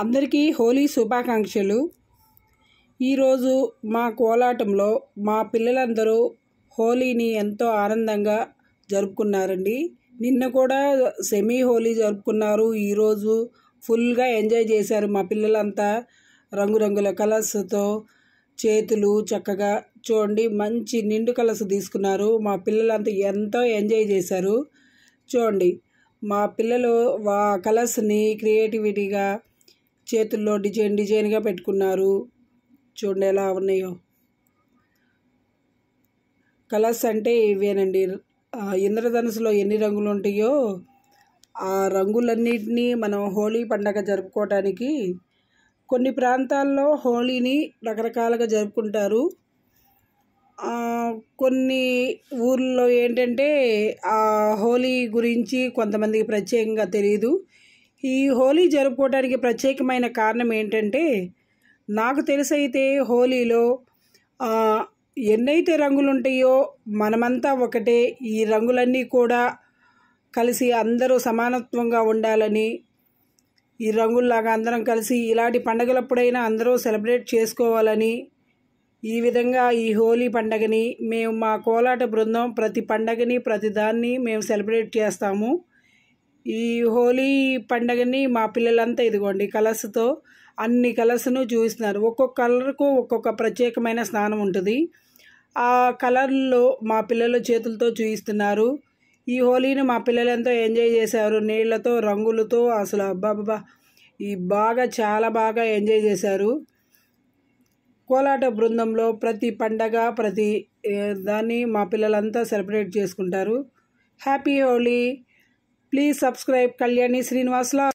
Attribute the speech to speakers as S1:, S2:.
S1: అందరికీ హోలీ శుభాకాంక్షలు ఈరోజు మా కోలాటంలో మా పిల్లలందరూ హోలీని ఎంతో ఆనందంగా జరుపుకున్నారండి నిన్న కూడా సెమీ హోలీ జరుపుకున్నారు ఈరోజు ఫుల్గా ఎంజాయ్ చేశారు మా పిల్లలంతా రంగురంగుల కలర్స్తో చేతులు చక్కగా చూడండి మంచి నిండు కలర్స్ తీసుకున్నారు మా పిల్లలంతా ఎంతో ఎంజాయ్ చేశారు చూడండి మా పిల్లలు వా కలర్స్ని క్రియేటివిటీగా చేతుల్లో డిజైన్ డిజైన్గా పెట్టుకున్నారు చూడండి ఎలా ఉన్నాయో కలర్స్ అంటే ఇవేనండి ఇంద్రధనుసులో ఎన్ని రంగులు ఉంటాయో ఆ రంగులన్నింటినీ మనం హోలీ పండగ జరుపుకోవటానికి కొన్ని ప్రాంతాల్లో హోలీని రకరకాలుగా జరుపుకుంటారు కొన్ని ఊర్లో ఏంటంటే ఆ హోలీ గురించి కొంతమందికి ప్రత్యేకంగా తెలియదు ఈ హోలీ జరుపుకోవడానికి ప్రత్యేకమైన కారణం ఏంటంటే నాకు తెలిసైతే హోలీలో ఎన్నైతే రంగులు ఉంటాయో మనమంతా ఒకటే ఈ రంగులన్నీ కూడా కలిసి అందరూ సమానత్వంగా ఉండాలని ఈ రంగుల్లాగా అందరం కలిసి ఇలాంటి పండగలప్పుడైనా అందరూ సెలబ్రేట్ చేసుకోవాలని ఈ విధంగా ఈ హోలీ పండగని మేము మా కోలాట బృందం ప్రతి పండగని ప్రతి దాన్ని మేము సెలబ్రేట్ చేస్తాము ఈ హోలీ పండగని మా పిల్లలంతా ఇదిగోండి కలర్స్తో అన్ని కలర్స్ను చూపిస్తున్నారు ఒక్కొక్క కలర్కు ఒక్కొక్క ప్రత్యేకమైన స్నానం ఉంటుంది ఆ కలర్లో మా పిల్లల చేతులతో చూపిస్తున్నారు ఈ హోలీని మా పిల్లలంతా ఎంజాయ్ చేశారు నీళ్లతో రంగులతో అసలు అబ్బాబా ఈ బాగా చాలా బాగా ఎంజాయ్ చేశారు కోలాట బృందంలో ప్రతి పండగ ప్రతి దాన్ని మా పిల్లలంతా సెలబ్రేట్ చేసుకుంటారు happy Holi please subscribe Kalyani శ్రీనివాస్లా